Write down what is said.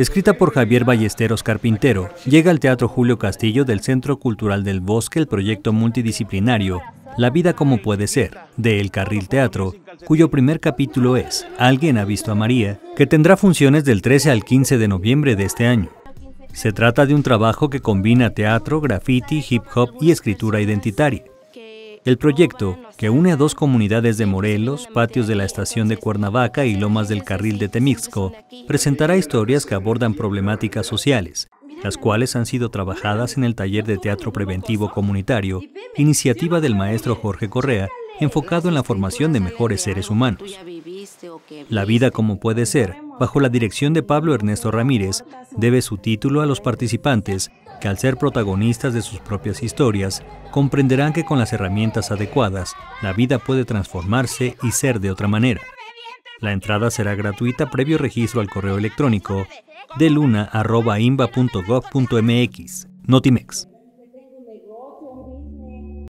escrita por Javier Ballesteros Carpintero, llega al Teatro Julio Castillo del Centro Cultural del Bosque el proyecto multidisciplinario La vida como puede ser, de El Carril Teatro, cuyo primer capítulo es Alguien ha visto a María, que tendrá funciones del 13 al 15 de noviembre de este año. Se trata de un trabajo que combina teatro, graffiti, hip hop y escritura identitaria. El proyecto, que une a dos comunidades de Morelos, patios de la estación de Cuernavaca y lomas del carril de Temixco, presentará historias que abordan problemáticas sociales, las cuales han sido trabajadas en el taller de teatro preventivo comunitario, iniciativa del maestro Jorge Correa, enfocado en la formación de mejores seres humanos. La vida como puede ser, bajo la dirección de Pablo Ernesto Ramírez, debe su título a los participantes que al ser protagonistas de sus propias historias, comprenderán que con las herramientas adecuadas, la vida puede transformarse y ser de otra manera. La entrada será gratuita previo registro al correo electrónico de luna.imba.gov.mx. Notimex.